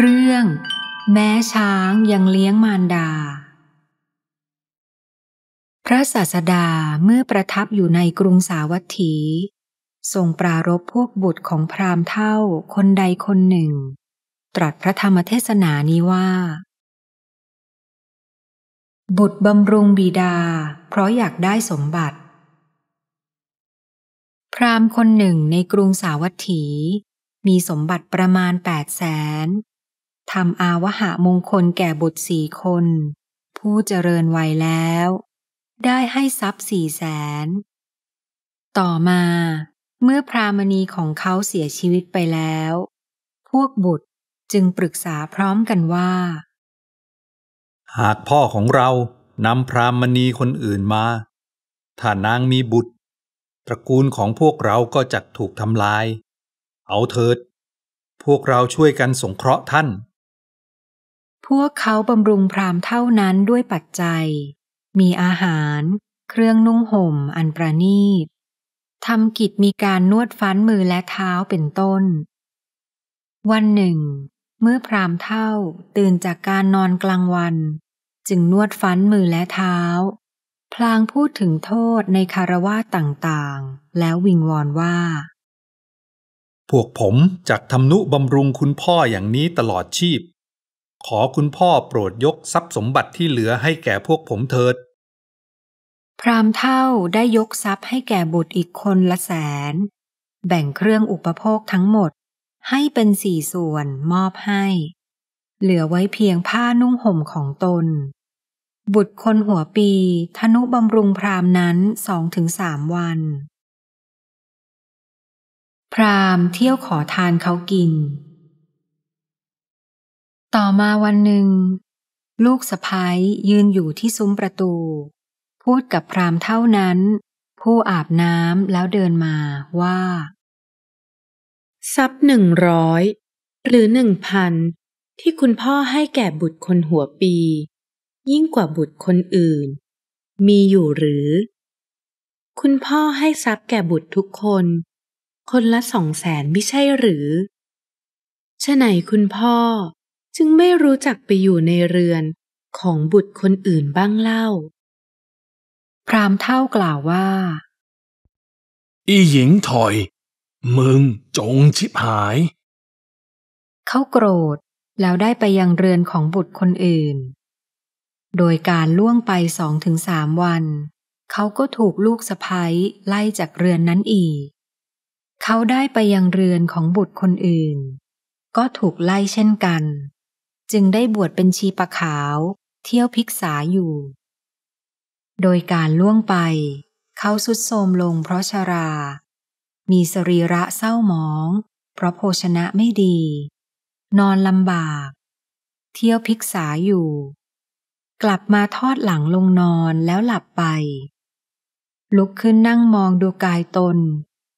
เรื่อง แม้ช้างยังเลี้ยงมารดา พระศาสดาเมื่อประทับอยู่ในกรุงสาวัตถีทรงปรารบพวกบุตรของพราหมณ์เท่าคนใดคนหนึ่ง ตรัสพระธรรมเทศนานี้ว่า บุตรบำรุงบิดา เพราะอยากได้สมบัติ พราหมณ์คนหนึ่งในกรุงสาวัตถี มีสมบัติประมาณแปดแสนทำอาวหามงคลแก่บุตรสี่คน ผู้เจริญวัยแล้ว ได้ให้ทรัพย์สี่แสน ต่อมาเมื่อพรามณีของเขาเสียชีวิตไปแล้ว พวกบุตรจึงปรึกษาพร้อมกันว่า หากพ่อของเรานำพรามณีคนอื่นมา ถ้านางมีบุตร ตระกูลของพวกเราก็จะถูกทำลาย เอาเถิด พวกเราช่วยกันสงเคราะห์ท่านพวกเขาบำรุงพรามเท่านั้นด้วยปัจจัย มีอาหารเครื่องนุ่งห่มอันประณีต ทำกิจมีการนวดฟันมือและเท้าเป็นต้น วันหนึ่ง เมื่อพรามเท่าตื่นจากการนอนกลางวัน จึงนวดฟันมือและเท้า พลางพูดถึงโทษในคารวะต่างๆ แล้ววิงวอนว่า พวกผมจากทำนุบำรุงคุณพ่ออย่างนี้ตลอดชีพขอคุณพ่อโปรดยกทรัพย์สมบัติที่เหลือให้แก่พวกผมเถิด พรามเท่าได้ยกทรัพย์ให้แก่บุตรอีกคนละแสน แบ่งเครื่องอุปโภคทั้งหมดให้เป็นสี่ส่วนมอบให้ เหลือไว้เพียงผ้านุ่งห่มของตน บุตรคนหัวปีธนุบำรุงพรามนั้นสองถึงสามวัน พรามเที่ยวขอทานเขากินต่อมาวันหนึ่ง ลูกสะพ้ายยืนอยู่ที่ซุ้มประตู พูดกับพรามเท่านั้น ผู้อาบน้ำแล้วเดินมาว่า ทรัพย์หนึ่งร้อยหรือหนึ่งพัน ที่คุณพ่อให้แก่บุตรคนหัวปี ยิ่งกว่าบุตรคนอื่น มีอยู่หรือ คุณพ่อให้ทรัพย์แก่บุตรทุกคน คนละสองแสนไม่ใช่หรือชะไหนคุณพ่อจึงไม่รู้จักไปอยู่ในเรือนของบุตรคนอื่นบ้างเล่า พรามเท่ากล่าวว่า อีหญิงถอย มึงจงชิบหาย เขาโกรธแล้วได้ไปยังเรือนของบุตรคนอื่น โดยการล่วงไปสองถึงสามวัน เขาก็ถูกลูกสะพ้ยไล่จากเรือนนั้นอีก เขาได้ไปยังเรือนของบุตรคนอื่น ก็ถูกไล่เช่นกันจึงได้บวชเป็นชีปะขาว เที่ยวพิกษาอยู่ โดยการล่วงไป เขาสุดโทมลงเพราะชารา มีสรีระเศร้าหมอง เพราะโภชนะไม่ดี นอนลำบาก เที่ยวพิกษาอยู่ กลับมาทอดหลังลงนอนแล้วหลับไป ลุกขึ้นนั่งมองดูกายตน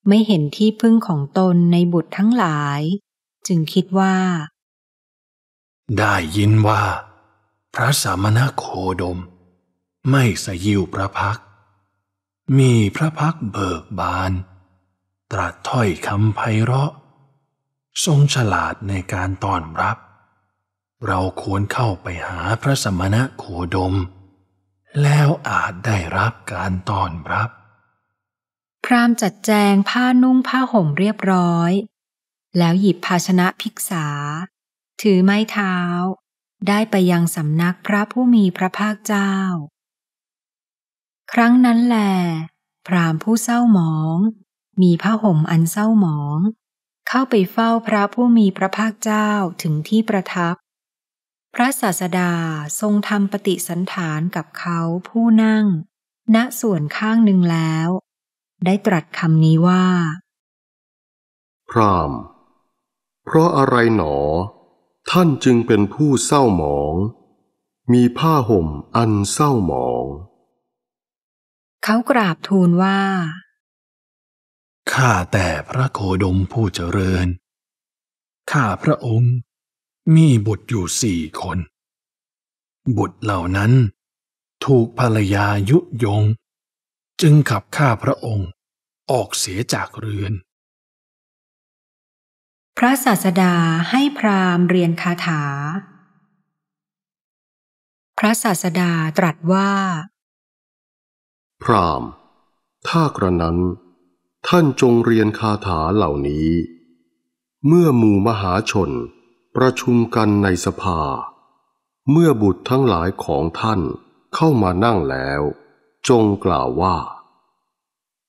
ไม่เห็นที่พึ่งของตนในบุตรทั้งหลาย จึงคิดว่าได้ยินว่า พระสามณโคดม ไม่สยิวพระพัก มีพระพักเบิกบาน ตรัสถ้อยคำไพเราะ ทรงฉลาดในการต้อนรับ เราควรเข้าไปหาพระสมณะโคดม แล้วอาจได้รับการต้อนรับ พรามจัดแจงผ้านุ่งผ้าห่มเรียบร้อย แล้วหยิบภาชนะพิกษาถือไม้เท้า ได้ไปยังสำนักพระผู้มีพระภาคเจ้า ครั้งนั้นแหลพรามผู้เศร้าหมอง มีผ้าห่มอันเศร้าหมอง เข้าไปเฝ้าพระผู้มีพระภาคเจ้าถึงที่ประทับ พระศาสดาทรงทำปฏิสันฐานกับเขาผู้นั่ง ณส่วนข้างหนึ่งแล้ว ได้ตรัสคำนี้ว่า พรามเพราะอะไรหนอท่านจึงเป็นผู้เศร้าหมอง มีผ้าห่มอันเศร้าหมอง เขากราบทูลว่า ข้าแต่พระโคดมผู้เจริญ ข้าพระองค์มีบุตรอยู่สี่คน บุตรเหล่านั้น ถูกภรรยายุยง จึงขับข้าพระองค์ออกเสียจากเรือนพระศาสดาให้พราหมณ์เรียนคาถา พระศาสดาตรัสว่า พราหมณ์ถ้ากระนั้น ท่านจงเรียนคาถาเหล่านี้ เมื่อหมู่มหาชน ประชุมกันในสภา เมื่อบุตรทั้งหลายของท่านเข้ามานั่งแล้ว จงกล่าวว่า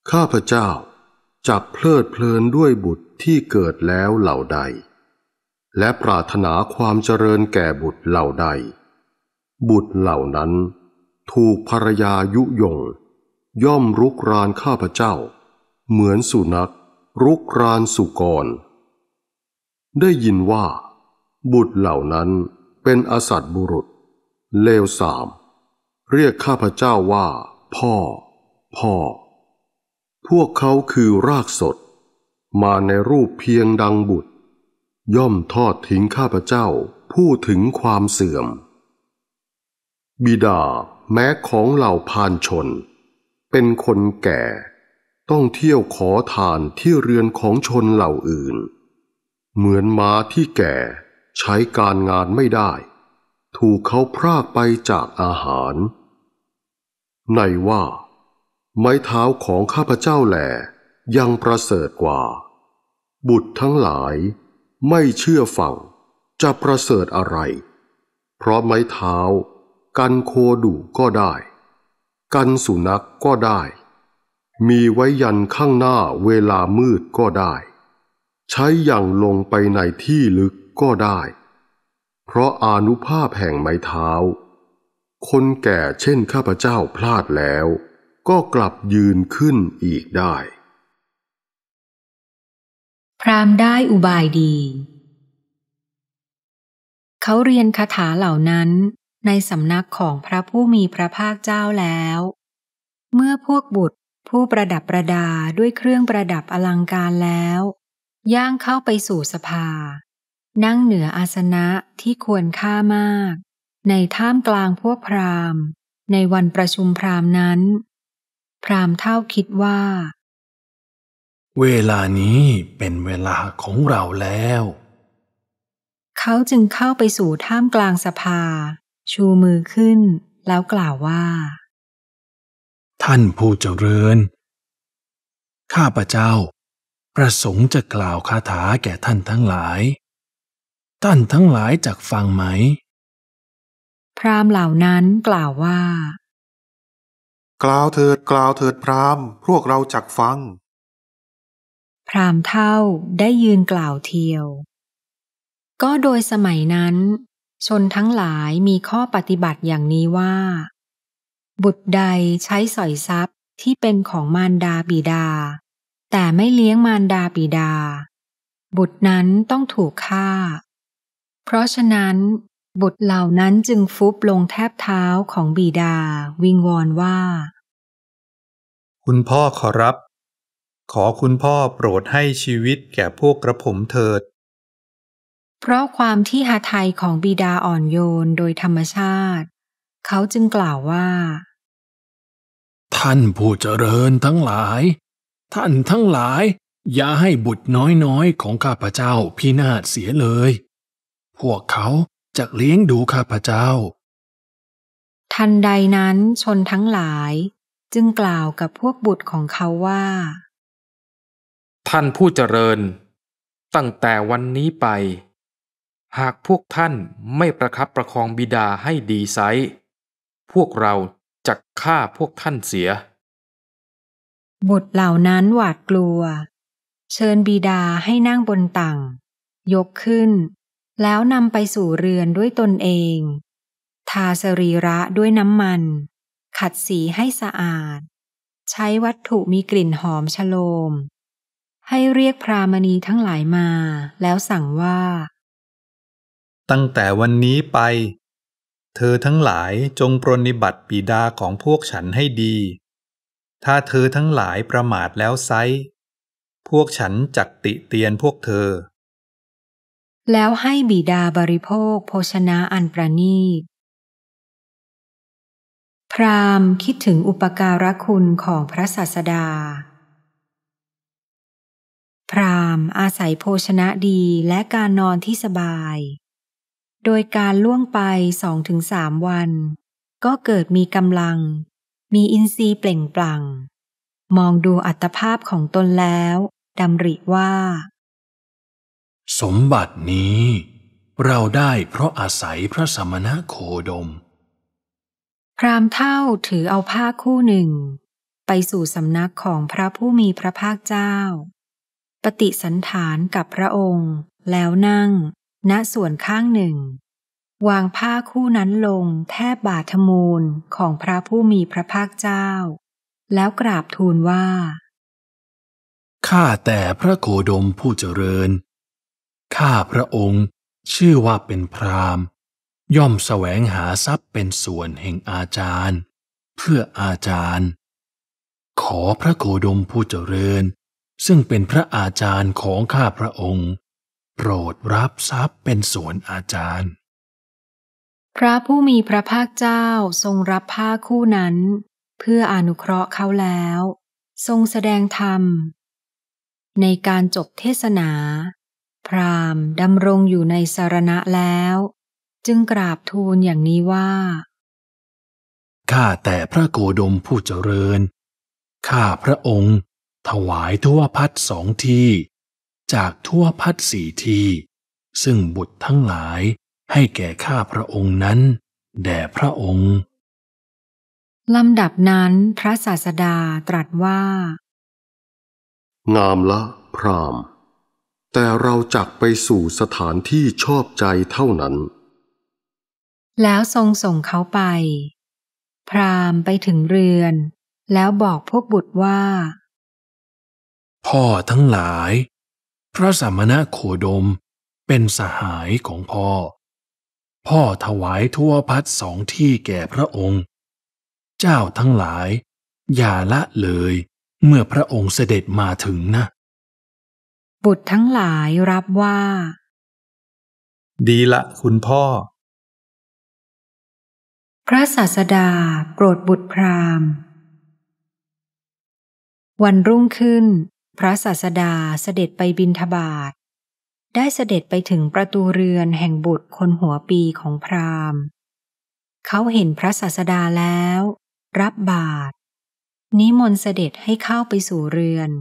ข้าพเจ้าจักเพลิดเพลินด้วยบุตรที่เกิดแล้วเหล่าใด และปรารถนาความเจริญแก่บุตรเหล่าใด บุตรเหล่านั้น ถูกภรรยายุยง ย่อมรุกรานข้าพเจ้า เหมือนสุนัขรุกรานสุกร ได้ยินว่า บุตรเหล่านั้นเป็นอสัตบุรุษ เลวสาม เรียกข้าพเจ้าว่า พ่อ พ่อพวกเขาคือรากสด มาในรูปเพียงดังบุตร ย่อมทอดทิ้งข้าพเจ้า ผู้ถึงความเสื่อม บิดาแม้ของเหล่าพานชน เป็นคนแก่ ต้องเที่ยวขอทานที่เรือนของชนเหล่าอื่น เหมือนม้าที่แก่ใช้การงานไม่ได้ ถูกเขาพรากไปจากอาหาร ในว่าไม้เท้าของข้าพเจ้าแหลยังประเสริฐกว่า บุตรทั้งหลาย ไม่เชื่อฟังจะประเสริฐอะไร เพราะไม้เท้า กันโคดุก็ได้ กันสุนัขกก็ได้ มีไว้ยันข้างหน้าเวลามืดก็ได้ ใช้อย่างลงไปในที่ลึกก็ได้ เพราะอานุภาพแห่งไม้เท้า คนแก่เช่นข้าพเจ้าพลาดแล้วก็กลับยืนขึ้นอีกได้ พรามได้อุบายดี เขาเรียนคาถาเหล่านั้นในสำนักของพระผู้มีพระภาคเจ้าแล้ว เมื่อพวกบุตรผู้ประดับประดาด้วยเครื่องประดับอลังการแล้ว ย่างเข้าไปสู่สภา นั่งเหนืออาสนะที่ควรค่ามาก ในท่ามกลางพวกพราหมณ์ในวันประชุมพราหมณ์นั้นพรามเท่าคิดว่า เวลานี้เป็นเวลาของเราแล้ว เขาจึงเข้าไปสู่ท่ามกลางสภา ชูมือขึ้น แล้วกล่าวว่า ท่านผู้เจริญข้าพระเจ้า ประสงค์จะกล่าวคาถาแก่ท่านทั้งหลายท่านทั้งหลายจักฟังไหม พรามเหล่านั้นกล่าวว่ากล่าวเถิด กล่าวเถิดพรามพวกเราจักฟัง พรามเท่าได้ยืนกล่าวเทียว ก็โดยสมัยนั้น ชนทั้งหลายมีข้อปฏิบัติอย่างนี้ว่า บุตรใดใช้สอยทรัพย์ที่เป็นของมารดาบิดา แต่ไม่เลี้ยงมารดาบิดา บุตรนั้นต้องถูกฆ่า เพราะฉะนั้นบุตรเหล่านั้นจึงฟุบลงแทบเท้าของบิดาวิงวอนว่า คุณพ่อขอรับ ขอคุณพ่อโปรดให้ชีวิตแก่พวกกระผมเถิด เพราะความที่หาไทยของบิดาอ่อนโยนโดยธรรมชาติ เขาจึงกล่าวว่า ท่านผู้เจริญทั้งหลาย ท่านทั้งหลาย อย่าให้บุตรน้อยๆของข้าพเจ้าพินาศเสียเลย พวกเขาจะเลี้ยงดูข้าพเจ้า ทันใดนั้นชนทั้งหลายจึงกล่าวกับพวกบุตรของเขาว่า ท่านผู้เจริญ ตั้งแต่วันนี้ไป หากพวกท่านไม่ประครับประคองบิดาให้ดีไซ พวกเราจะฆ่าพวกท่านเสีย บุตรเหล่านั้นหวาดกลัว เชิญบิดาให้นั่งบนตังยกขึ้นแล้วนำไปสู่เรือนด้วยตนเอง ทาสรีระด้วยน้ำมัน ขัดสีให้สะอาด ใช้วัตถุมีกลิ่นหอมชโลม ให้เรียกพรามณีทั้งหลายมา แล้วสั่งว่า ตั้งแต่วันนี้ไป เธอทั้งหลายจงปรนิบัติปีดาของพวกฉันให้ดี ถ้าเธอทั้งหลายประมาทแล้วไซพวกฉันจักติเตียนพวกเธอแล้วให้บิดาบริโภคโภชนะอันประนีต พรามคิดถึงอุปการะคุณของพระศาสดา พรามอาศัยโภชนะดีและการนอนที่สบาย โดยการล่วงไปสองถึงสามวัน ก็เกิดมีกำลัง มีอินทรีย์เปล่งปลั่งมองดูอัตภาพของตนแล้วดำริว่าสมบัตินี้เราได้เพราะอาศัยพระสมณะโคดม พรามเท่าถือเอาผ้าคู่หนึ่ง ไปสู่สำนักของพระผู้มีพระภาคเจ้า ปฏิสันฐานกับพระองค์แล้วนั่งณส่วนข้างหนึ่ง วางผ้าคู่นั้นลงแทบบาทมูลของพระผู้มีพระภาคเจ้า แล้วกราบทูลว่า ข้าแต่พระโคดมผู้เจริญข้าพระองค์ชื่อว่าเป็นพรามย่อมแสวงหาทรัพย์เป็นส่วนแห่งอาจารย์ เพื่ออาจารย์ ขอพระโคดมผู้เจริญ ซึ่งเป็นพระอาจารย์ของข้าพระองค์ โปรดรับทรัพย์เป็นส่วนอาจารย์ พระผู้มีพระภาคเจ้าทรงรับผ้าคู่นั้น เพื่ออนุเคราะห์เขาแล้ว ทรงแสดงธรรม ในการจบเทศนาพรามดำรงอยู่ในสารณะแล้ว จึงกราบทูลอย่างนี้ว่า ข้าแต่พระโกดมผู้เจริญ ข้าพระองค์ถวายทั่วพัดสองที จากทั่วพัดสี่ที ซึ่งบุตรทั้งหลายให้แก่ข้าพระองค์นั้น แด่พระองค์ ลำดับนั้นพระศาสดาตรัสว่า งามละพรามแต่เราจักไปสู่สถานที่ชอบใจเท่านั้น แล้วทรงส่งเขาไป พรามไปถึงเรือน แล้วบอกพวกบุตรว่า พ่อทั้งหลาย พระสมณะโคดมเป็นสหายของพ่อ พ่อถวายทั่วพัดสองที่แก่พระองค์ เจ้าทั้งหลาย อย่าละเลยเมื่อพระองค์เสด็จมาถึงนะบุตรทั้งหลายรับว่า ดีละคุณพ่อ พระศาสดาโปรดบุตรพราหมณ์วันรุ่งขึ้น พระศาสดาเสด็จไปบินทบาท ได้เสด็จไปถึงประตูเรือนแห่งบุตรคนหัวปีของพราหมณ์เขาเห็นพระศาสดาแล้ว รับบาทนิมนต์เสด็จให้เข้าไปสู่เรือน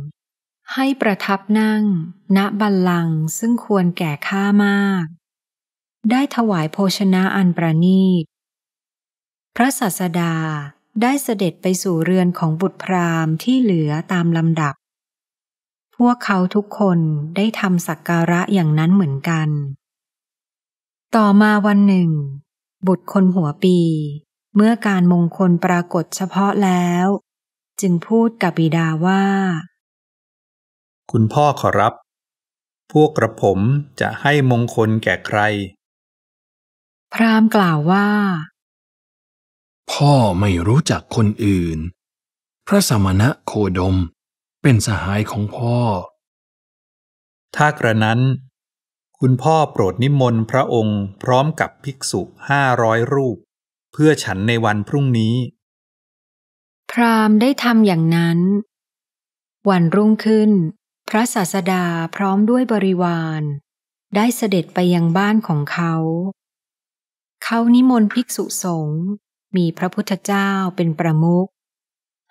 ให้ประทับนั่ง ณบัลลังก์ซึ่งควรแก่ข้ามาก ได้ถวายโภชนะอันประนีต พระศาสดาได้เสด็จไปสู่เรือนของบุตรพราหมณ์ที่เหลือตามลำดับ พวกเขาทุกคนได้ทำสักการะอย่างนั้นเหมือนกัน ต่อมาวันหนึ่ง บุตรคนหัวปี เมื่อการมงคลปรากฏเฉพาะแล้ว จึงพูดกับบิดาว่าคุณพ่อขอรับ พวกกระผมจะให้มงคลแก่ใคร พราหม์กล่าวว่า พ่อไม่รู้จักคนอื่น พระสมณะโคดมเป็นสหายของพ่อ ถ้ากระนั้น คุณพ่อโปรดนิมนต์พระองค์พร้อมกับภิกษุห้าร้อยรูป เพื่อฉันในวันพรุ่งนี้ พราหม์ได้ทำอย่างนั้น วันรุ่งขึ้นพระศาสดาพร้อมด้วยบริวาร ได้เสด็จไปยังบ้านของเขา เขานิมนต์ภิกษุสงฆ์มีพระพุทธเจ้าเป็นประมุข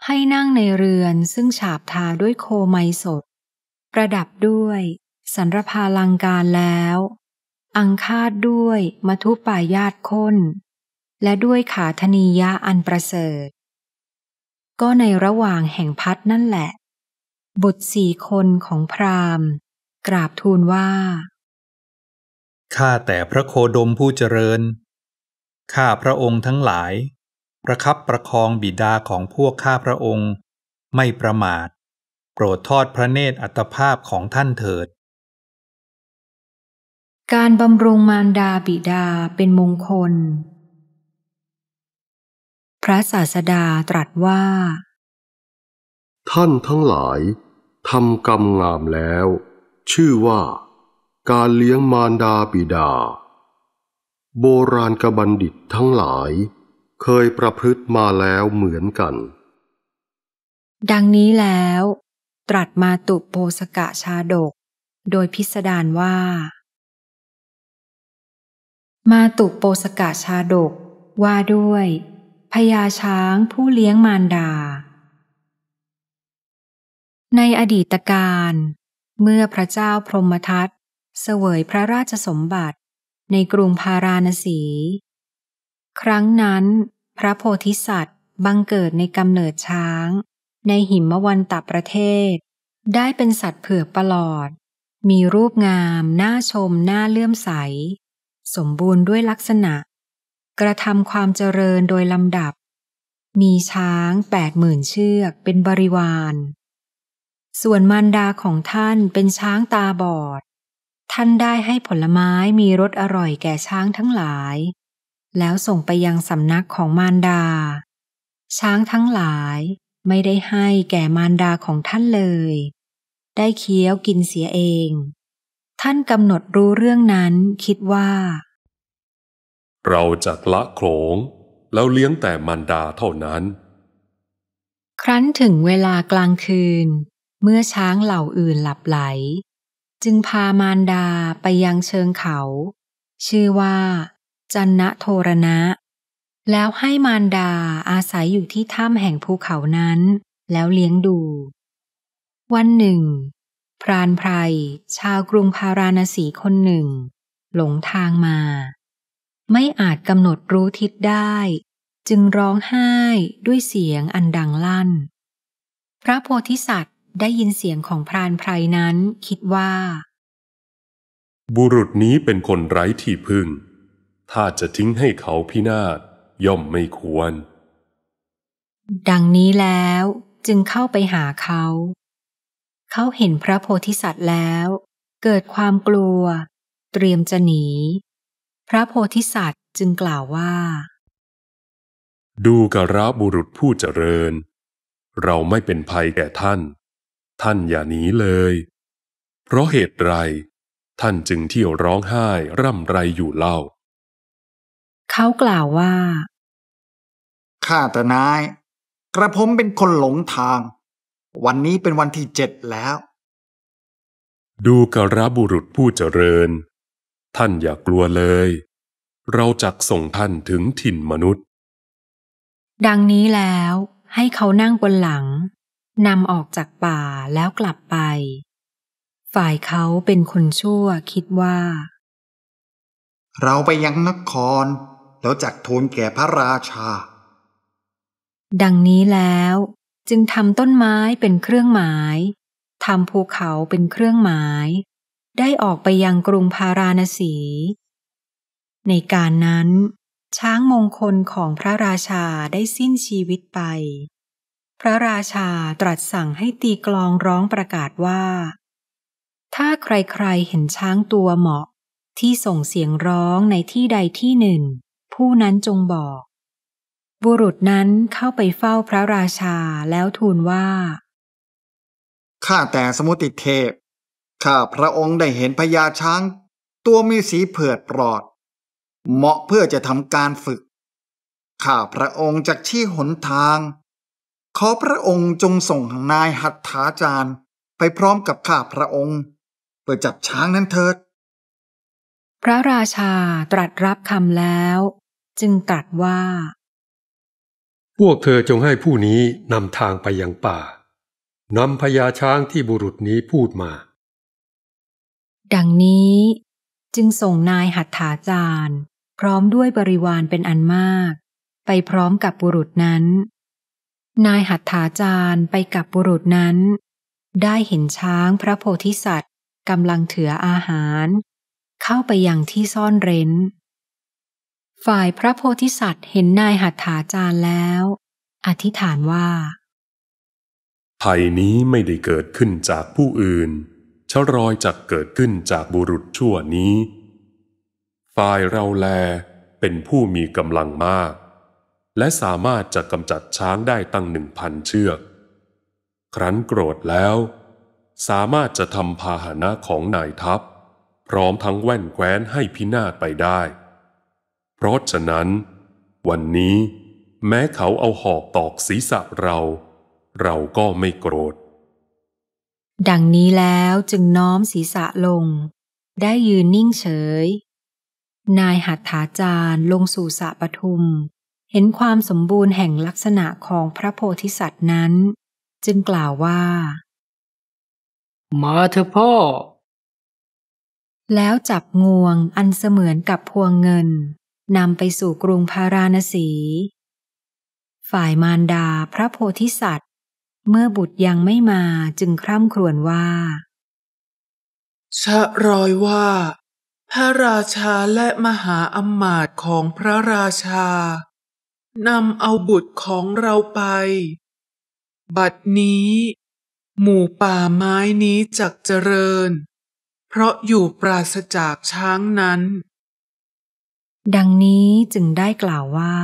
ให้นั่งในเรือนซึ่งฉาบทาด้วยโคไมสด ประดับด้วยสันรพาลังการแล้ว อังคาดด้วยมัทุปายาตค้น และด้วยขาธนียะอันประเสริฐ ก็ในระหว่างแห่งพัดนั่นแหละบุตรสี่คนของพราหมณ์ กราบทูลว่า ข้าแต่พระโคดมผู้เจริญ ข้าพระองค์ทั้งหลาย ประคับประคองบิดาของพวกข้าพระองค์ไม่ประมาท โปรดทอดพระเนตรอัตภาพของท่านเถิด การบำรุงมารดาบิดาเป็นมงคล พระศาสดาตรัสว่า ท่านทั้งหลายทำกรรมงามแล้ว ชื่อว่า การเลี้ยงมารดาปิดา โบราณกบัณฑิตทั้งหลาย เคยประพฤติมาแล้วเหมือนกัน ดังนี้แล้ว ตรัสมาตุโปสกะชาดก โดยพิสดารว่า มาตุโปสกะชาดกว่าด้วยพญาช้างผู้เลี้ยงมารดาในอดีตการเมื่อพระเจ้าพรหมทัตเสวยพระราชสมบัติในกรุงพาราณสี ครั้งนั้นพระโพธิสัตว์บังเกิดในกำเนิดช้าง ในหิมวันตับประเทศ ได้เป็นสัตว์เผือกประหลอด มีรูปงามน่าชมน่าเลื่อมใส สมบูรณ์ด้วยลักษณะ กระทำความเจริญโดยลำดับ มีช้างแปดหมื่นเชือกเป็นบริวารส่วนมารดาของท่านเป็นช้างตาบอด ท่านได้ให้ผลไม้มีรสอร่อยแก่ช้างทั้งหลาย แล้วส่งไปยังสำนักของมารดา ช้างทั้งหลายไม่ได้ให้แก่มารดาของท่านเลย ได้เคี้ยวกินเสียเอง ท่านกำหนดรู้เรื่องนั้นคิดว่า เราจะละโขงแล้วเลี้ยงแต่มารดาเท่านั้น ครั้นถึงเวลากลางคืนเมื่อช้างเหล่าอื่นหลับไหล จึงพามารดาไปยังเชิงเขา ชื่อว่าจันนะโทรณะแล้วให้มารดาอาศัยอยู่ที่ถ้ำแห่งภูเขานั้น แล้วเลี้ยงดู วันหนึ่ง พรานไพรชาวกรุงพาราณสีคนหนึ่ง หลงทางมา ไม่อาจกำหนดรู้ทิศได้ จึงร้องไห้ด้วยเสียงอันดังลั่น พระโพธิสัตวได้ยินเสียงของพรานไพรนั้นคิดว่า บุรุษนี้เป็นคนไร้ที่พึ่ง ถ้าจะทิ้งให้เขาพินาศย่อมไม่ควร ดังนี้แล้วจึงเข้าไปหาเขา เขาเห็นพระโพธิสัตว์แล้ว เกิดความกลัว เตรียมจะหนี พระโพธิสัตว์จึงกล่าวว่า ดูกระบุรุษผู้เจริญ เราไม่เป็นภัยแก่ท่านท่านอย่าหนีเลย เพราะเหตุไร ท่านจึงเที่ยวร้องไห้ร่ำไรอยู่เล่า เขากล่าวว่า ข้าแต่นาย กระผมเป็นคนหลงทาง วันนี้เป็นวันที่เจ็ดแล้ว ดูกระบุรุษผู้เจริญ ท่านอย่ากลัวเลย เราจักส่งท่านถึงถิ่นมนุษย์ ดังนี้แล้ว ให้เขานั่งบนหลังนำออกจากป่าแล้วกลับไป ฝ่ายเขาเป็นคนชั่วคิดว่า เราไปยังนครแล้วจักทูลแก่พระราชา ดังนี้แล้ว จึงทำต้นไม้เป็นเครื่องหมายทำภูเขาเป็นเครื่องหมาย ได้ออกไปยังกรุงพาราณสี ในการนั้น ช้างมงคลของพระราชาได้สิ้นชีวิตไปพระราชาตรัสสั่งให้ตีกลองร้องประกาศว่า ถ้าใครๆเห็นช้างตัวเหมาะที่ส่งเสียงร้องในที่ใดที่หนึ่ง ผู้นั้นจงบอก บุรุษนั้นเข้าไปเฝ้าพระราชาแล้วทูลว่าข้าแต่สมุติเทพ ข้าพระองค์ได้เห็นพญาช้างตัวมีสีเผือดปลอด เหมาะเพื่อจะทำการฝึกข้าพระองค์จะชี้หนทางขอพระองค์จงส่งนายหัตถาจารย์ไปพร้อมกับข้าพระองค์เพื่อจับช้างนั้นเถิด พระราชาตรัสรับคำแล้ว จึงตรัสว่า พวกเธอจงให้ผู้นี้นำทางไปยังป่านำพญาช้างที่บุรุษนี้พูดมา ดังนี้จึงส่งนายหัตถาจารย์พร้อมด้วยบริวารเป็นอันมาก ไปพร้อมกับบุรุษนั้นนายหัตถาจารย์ไปกับบุรุษนั้น ได้เห็นช้างพระโพธิสัตว์กำลังถืออาหาร เข้าไปยังที่ซ่อนเร้น ฝ่ายพระโพธิสัตว์เห็นนายหัตถาจารย์แล้ว อธิษฐานว่าภัยนี้ไม่ได้เกิดขึ้นจากผู้อื่นชะรอยจักเกิดขึ้นจากบุรุษชั่วนี้ฝ่ายเราแลเป็นผู้มีกำลังมากและสามารถจะกำจัดช้างได้ตั้งหนึ่งพันเชือก ครั้นโกรธแล้ว สามารถจะทำพาหนะของนายทัพ พร้อมทั้งแว่นแคว้นให้พินาศไปได้ เพราะฉะนั้น วันนี้แม้เขาเอาหอกตอกศีรษะเรา เราก็ไม่โกรธ ดังนี้แล้วจึงน้อมศีรษะลง ได้ยืนนิ่งเฉย นายหัตถาจารย์ลงสู่สะปทุมเห็นความสมบูรณ์แห่งลักษณะของพระโพธิสัตว์นั้น จึงกล่าวว่ามาเถอะพ่อ แล้วจับงวงอันเสมือนกับพวงเงินนำไปสู่กรุงพาราณสี ฝ่ายมารดาพระโพธิสัตว์ เมื่อบุตรยังไม่มาจึงคร่ำครวญว่าชะรอยว่า พระราชาและมหาอมาตย์ของพระราชานำเอาบุตรของเราไป บัดนี้ หมู่ป่าไม้นี้จักเจริญ เพราะอยู่ปราศจากช้างนั้น ดังนี้จึงได้กล่าวว่า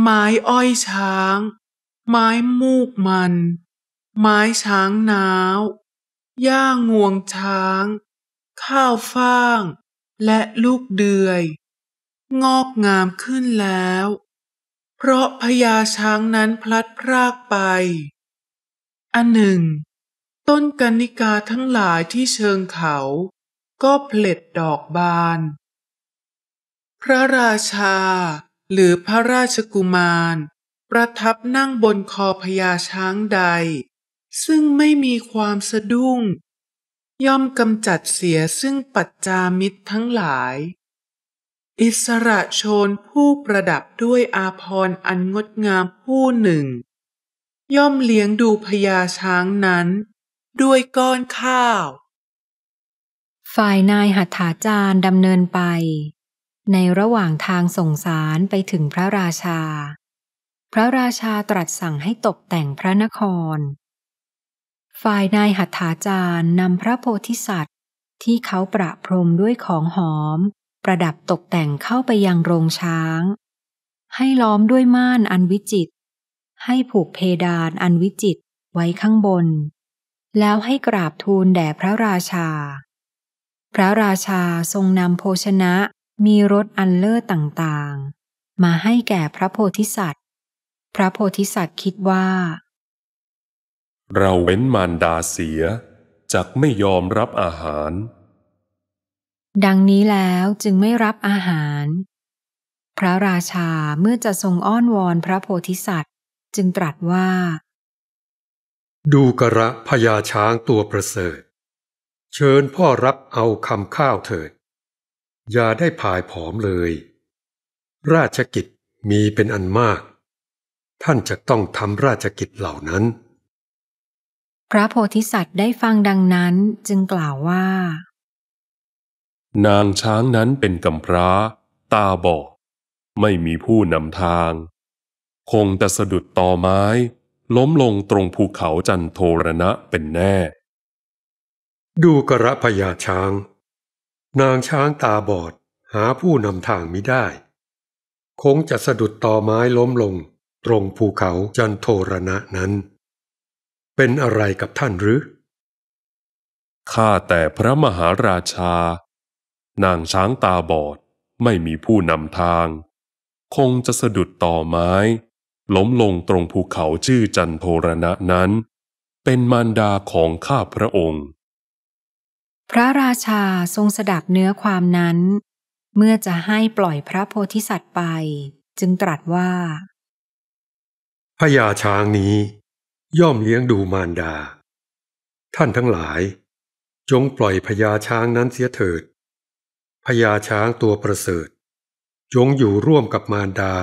ไม้อ้อยช้าง ไม้มูกมัน ไม้ช้างน้าวหญ้างวงช้าง ข้าวฟ่าง และลูกเดือยงอกงามขึ้นแล้ว เพราะพญาช้างนั้นพลัดพรากไป อันหนึ่ง ต้นกันิกาทั้งหลายที่เชิงเขาก็เผลิดดอกบาน พระราชาหรือพระราชกุมาร ประทับนั่งบนคอพญาช้างใด ซึ่งไม่มีความสะดุ้ง ย่อมกำจัดเสียซึ่งปัจจามิตรทั้งหลายอิสระชนผู้ประดับด้วยอาภรณ์อันงดงามผู้หนึ่ง ย่อมเลี้ยงดูพญาช้างนั้น ด้วยก้อนข้าว ฝ่ายนายหัตถาจารย์ดำเนินไป ในระหว่างทางส่งสารไปถึงพระราชา พระราชาตรัสสั่งให้ตกแต่งพระนคร ฝ่ายนายหัตถาจารย์นำพระโพธิสัตว์ที่เขาประพรมด้วยของหอมประดับตกแต่งเข้าไปยังโรงช้าง ให้ล้อมด้วยม่านอันวิจิต ให้ผูกเพดานอันวิจิตไว้ข้างบน แล้วให้กราบทูลแด่พระราชา พระราชาทรงนำโภชนะมีรสอันเลิศต่างๆ มาให้แก่พระโพธิสัตว์ พระโพธิสัตว์คิดว่า เราเว้นมารดาเสีย จักไม่ยอมรับอาหารดังนี้แล้วจึงไม่รับอาหาร พระราชาเมื่อจะทรงอ้อนวอนพระโพธิสัตว์ จึงตรัสว่า ดูกระพญาช้างตัวประเสริฐ เชิญพ่อรับเอาคำข้าวเถิด อย่าได้ผายผอมเลย ราชกิจมีเป็นอันมาก ท่านจะต้องทำราชกิจเหล่านั้น พระโพธิสัตว์ได้ฟังดังนั้นจึงกล่าวว่านางช้างนั้นเป็นกำพร้าตาบอด ไม่มีผู้นำทาง คงแต่สะดุดตอไม้ ล้มลงตรงภูเขาจันโทรณะเป็นแน่ ดูกระพยาช้าง นางช้างตาบอดหาผู้นำทางไม่ได้ คงจะสะดุดตอไม้ล้มลง ตรงภูเขาจันโทรณะนั้น เป็นอะไรกับท่านหรือข้าแต่พระมหาราชานางช้างตาบอดไม่มีผู้นำทาง คงจะสะดุดต่อไม้ ล้มลงตรงภูเขาชื่อจันโทรณะนั้น เป็นมารดาของข้าพระองค์ พระราชาทรงสดับเนื้อความนั้น เมื่อจะให้ปล่อยพระโพธิสัตว์ไปจึงตรัสว่าพญาช้างนี้ย่อมเลี้ยงดูมารดา ท่านทั้งหลาย จงปล่อยพญาช้างนั้นเสียเถิดพญาช้างตัวประเสริฐจงอยู่ร่วมกับมารดา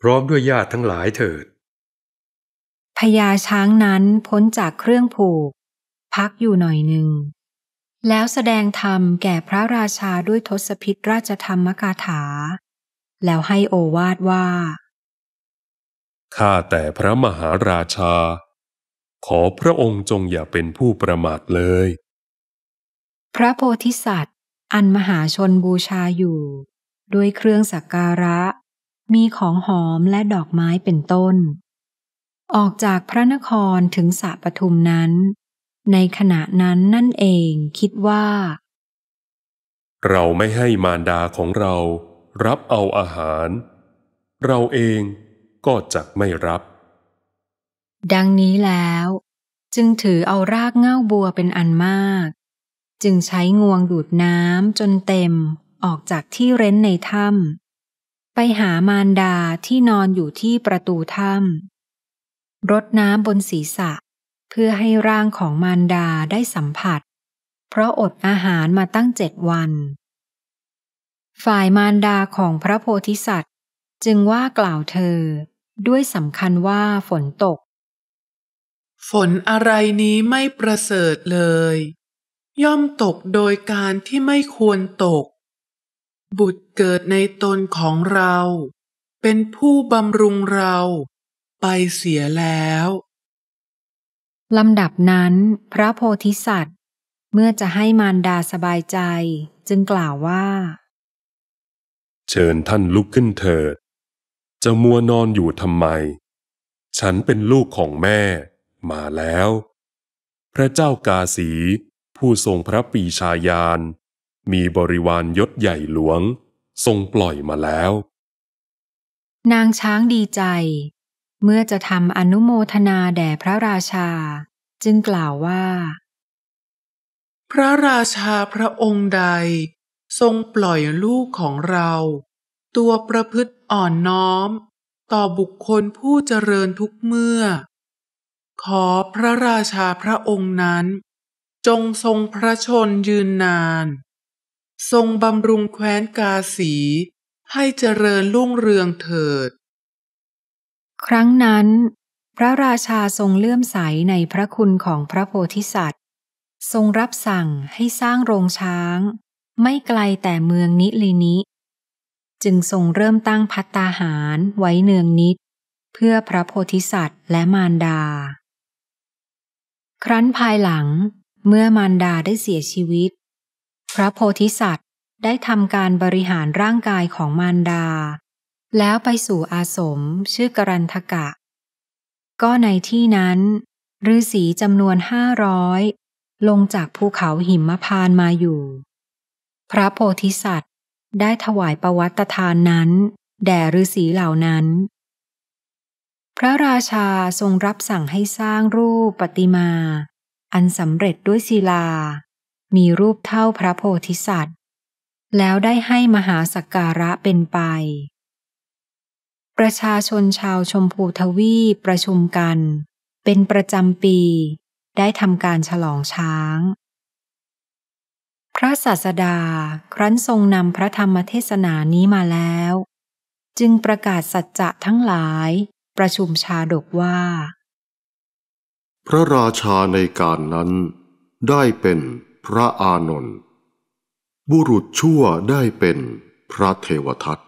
พร้อมด้วยญาติทั้งหลายเถิด พญาช้างนั้นพ้นจากเครื่องผูก พักอยู่หน่อยหนึ่งแล้วแสดงธรรมแก่พระราชาด้วยทศพิตราชธรรมกาถา แล้วให้โอวาทว่า ข้าแต่พระมหาราชา ขอพระองค์จงอย่าเป็นผู้ประมาทเลย พระโพธิสัตวอันมหาชนบูชาอยู่ด้วยเครื่องสักการะ มีของหอมและดอกไม้เป็นต้น ออกจากพระนครถึงสระปทุมนั้น ในขณะนั้นนั่นเองคิดว่า เราไม่ให้มารดาของเรารับเอาอาหาร เราเองก็จะไม่รับ ดังนี้แล้ว จึงถือเอารากเง่าบัวเป็นอันมากจึงใช้งวงดูดน้ำจนเต็มออกจากที่เร้นในถ้ำไปหามารดาที่นอนอยู่ที่ประตูถ้ำรดน้ำบนศีรษะ เพื่อให้ร่างของมารดาได้สัมผัส เพราะอดอาหารมาตั้งเจ็ดวัน ฝ่ายมารดาของพระโพธิสัตว์จึงว่ากล่าวเธอด้วยสำคัญว่าฝนตก ฝนอะไรนี้ไม่ประเสริฐเลยย่อมตกโดยการที่ไม่ควรตก บุตรเกิดในตนของเรา เป็นผู้บำรุงเราไปเสียแล้ว ลำดับนั้นพระโพธิสัตว์ เมื่อจะให้มารดาสบายใจจึงกล่าวว่า เชิญท่านลุกขึ้นเถิดจะมัวนอนอยู่ทำไม ฉันเป็นลูกของแม่มาแล้ว พระเจ้ากาสีผู้ทรงพระปีชาญาณมีบริวารยศใหญ่หลวง ทรงปล่อยมาแล้ว นางช้างดีใจ เมื่อจะทำอนุโมทนาแด่พระราชา จึงกล่าวว่า พระราชาพระองค์ใด ทรงปล่อยลูกของเรา ตัวประพฤติอ่อนน้อม ต่อบุคคลผู้เจริญทุกเมื่อ ขอพระราชาพระองค์นั้นจงทรงพระชนยืนนาน ทรงบำรุงแคว้นกาสีให้เจริญรุ่งเรืองเถิด ครั้งนั้น พระราชาทรงเลื่อมใสในพระคุณของพระโพธิสัตว์ ทรงรับสั่งให้สร้างโรงช้าง ไม่ไกลแต่เมืองนิลินิ จึงทรงเริ่มตั้งพัตตาหารไว้เนืองนิด เพื่อพระโพธิสัตว์และมารดา ครั้นภายหลังเมื่อมารดาได้เสียชีวิต พระโพธิสัตว์ได้ทำการบริหารร่างกายของมารดา แล้วไปสู่อาสมชื่อกรันทกะ ก็ในที่นั้นฤาษีจำนวนห้าร้อยลงจากภูเขาหิมพานมาอยู่ พระโพธิสัตว์ได้ถวายประวัติทานนั้น แด่ฤาษีเหล่านั้น พระราชาทรงรับสั่งให้สร้างรูปปฏิมาอันสำเร็จด้วยศิลา มีรูปเท่าพระโพธิสัตว์ แล้วได้ให้มหาสักการะเป็นไป ประชาชนชาวชมพูทวีปประชุมกัน เป็นประจำปี ได้ทำการฉลองช้าง พระศาสดาครั้นทรงนำพระธรรมเทศนานี้มาแล้ว จึงประกาศสัจจะทั้งหลายประชุมชาดกว่าระราชาในการนั้นได้เป็นพระอานนท์บุรุษชั่วได้เป็นพระเทวทัต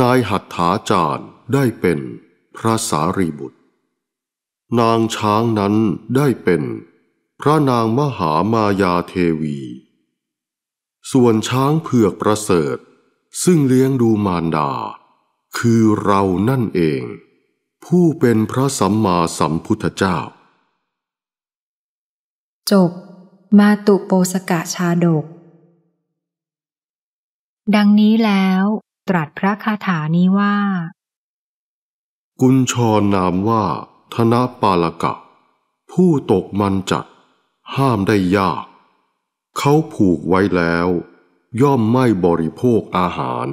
นายหัตถาจารย์ได้เป็นพระสารีบุตร นางช้างนั้นได้เป็นพระนางมหามายาเทวี ส่วนช้างเผือกประเสริฐ ซึ่งเลี้ยงดูมารดา คือเรานั่นเอง ผู้เป็นพระสัมมาสัมพุทธเจ้าจบมาตุโปสกะชาดก ดังนี้แล้ว ตรัสพระคาถานี้ว่า กุญชรนามว่า ธนปาลกะ ผู้ตกมันจัด ห้ามได้ยาก เขาผูกไว้แล้ว ย่อมไม่บริโภคอาหาร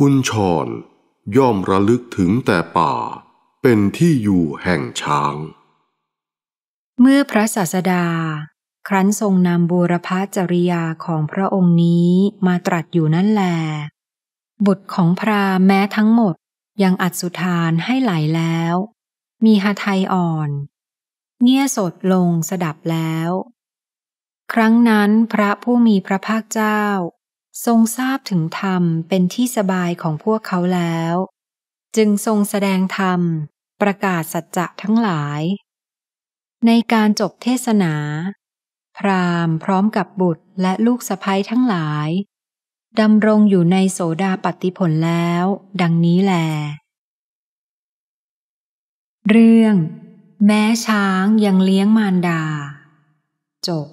กุญชรย่อมระลึกถึงแต่ป่าเป็นที่อยู่แห่งช้างเมื่อพระศาสดา ครั้นทรงนำบูรพจริยาของพระองค์นี้มาตรัสอยู่นั่นแล บุตรของพราแม้ทั้งหมดยังอัดสุทานให้ไหลแล้ว มีหาไทยอ่อน เงี่ยสดลงสดับแล้ว ครั้งนั้นพระผู้มีพระภาคเจ้า ทรงทราบถึงธรรมเป็นที่สบายของพวกเขาแล้ว จึงทรงแสดงธรรมประกาศสัจจะทั้งหลายในการจบเทศนา พราหมณ์พร้อมกับบุตรและลูกสะพ้ยทั้งหลาย ดำรงอยู่ในโสดาปติผลแล้วดังนี้แล เรื่อง แม้ช้างยังเลี้ยงมารดา จบ